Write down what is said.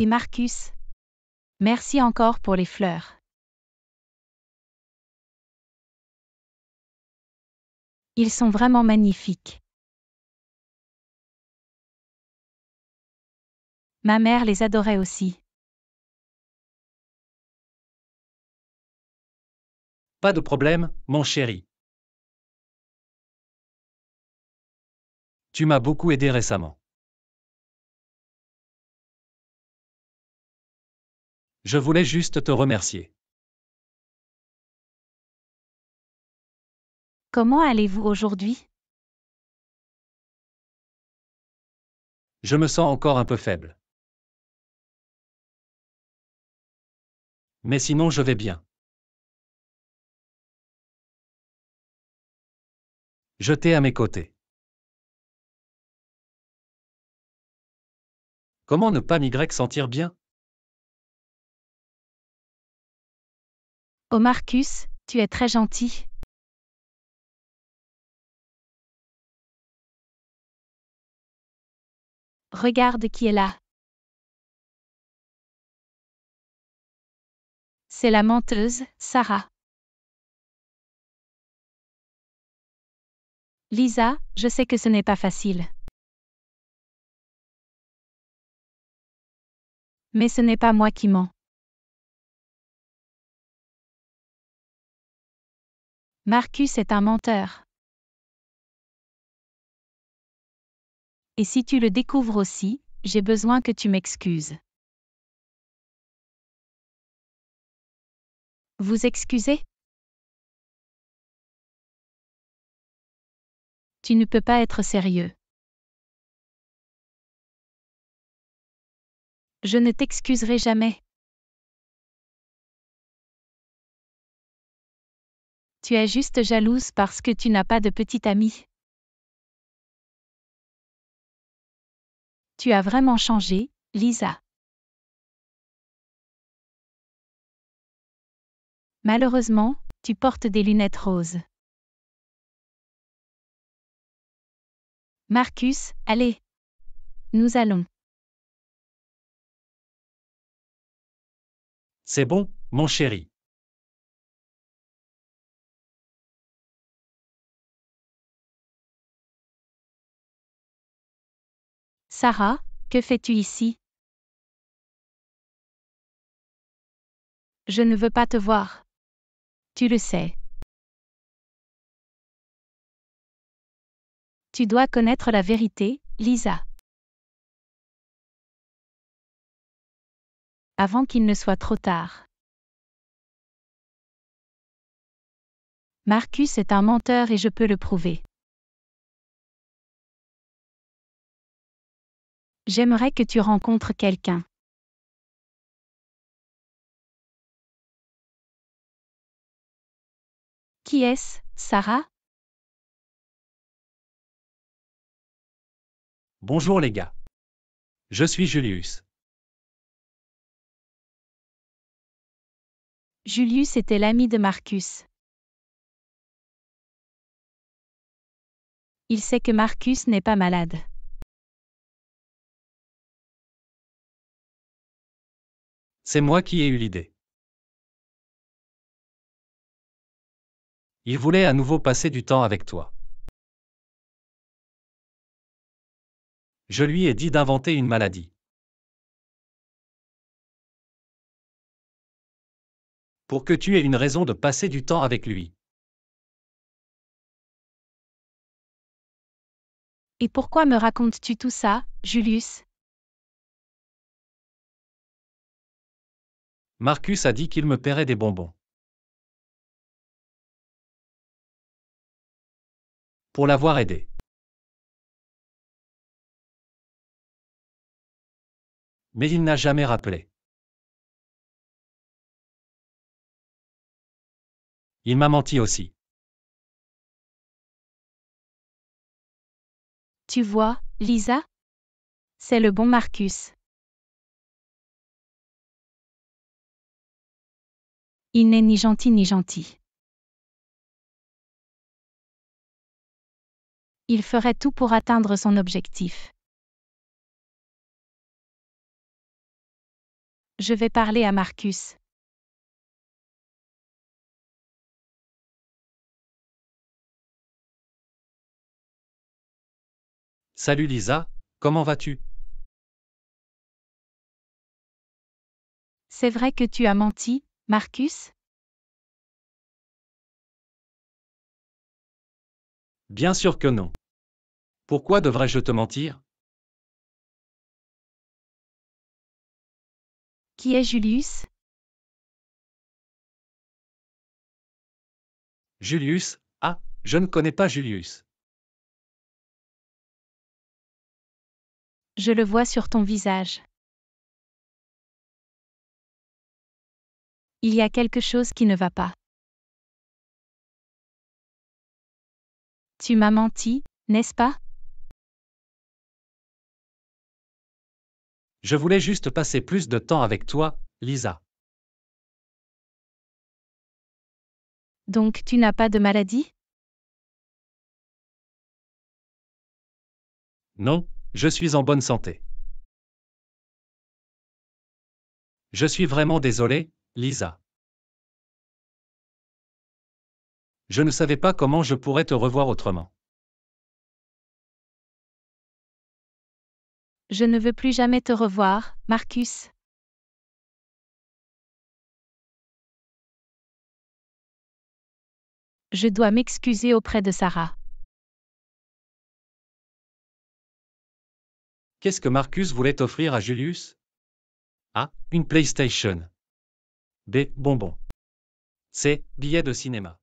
Et Marcus, merci encore pour les fleurs. Ils sont vraiment magnifiques. Ma mère les adorait aussi. Pas de problème, mon chéri. Tu m'as beaucoup aidé récemment. Je voulais juste te remercier. Comment allez-vous aujourd'hui Je me sens encore un peu faible. Mais sinon je vais bien. Je t'ai à mes côtés. Comment ne pas m'y sentir bien Oh Marcus, tu es très gentil. Regarde qui est là. C'est la menteuse, Sarah. Lisa, je sais que ce n'est pas facile. Mais ce n'est pas moi qui mens. Marcus est un menteur. Et si tu le découvres aussi, j'ai besoin que tu m'excuses. Vous excusez Tu ne peux pas être sérieux. Je ne t'excuserai jamais. Tu es juste jalouse parce que tu n'as pas de petite amie. Tu as vraiment changé, Lisa. Malheureusement, tu portes des lunettes roses. Marcus, allez. Nous allons. C'est bon, mon chéri. Sarah, que fais-tu ici Je ne veux pas te voir. Tu le sais. Tu dois connaître la vérité, Lisa. Avant qu'il ne soit trop tard. Marcus est un menteur et je peux le prouver. J'aimerais que tu rencontres quelqu'un. Qui est-ce, Sarah Bonjour les gars. Je suis Julius. Julius était l'ami de Marcus. Il sait que Marcus n'est pas malade. C'est moi qui ai eu l'idée. Il voulait à nouveau passer du temps avec toi. Je lui ai dit d'inventer une maladie. Pour que tu aies une raison de passer du temps avec lui. Et pourquoi me racontes-tu tout ça, Julius Marcus a dit qu'il me paierait des bonbons. Pour l'avoir aidé. Mais il n'a jamais rappelé. Il m'a menti aussi. Tu vois, Lisa C'est le bon Marcus. Il n'est ni gentil ni gentil. Il ferait tout pour atteindre son objectif. Je vais parler à Marcus. Salut Lisa, comment vas-tu C'est vrai que tu as menti, Marcus Bien sûr que non. Pourquoi devrais-je te mentir Qui est Julius Julius Ah, je ne connais pas Julius. Je le vois sur ton visage. Il y a quelque chose qui ne va pas. Tu m'as menti, n'est-ce pas Je voulais juste passer plus de temps avec toi, Lisa. Donc tu n'as pas de maladie Non, je suis en bonne santé. Je suis vraiment désolé, Lisa. Je ne savais pas comment je pourrais te revoir autrement. Je ne veux plus jamais te revoir, Marcus. Je dois m'excuser auprès de Sarah. Qu'est-ce que Marcus voulait offrir à Julius Ah, une PlayStation. B. Bonbons. C. Billets de cinéma.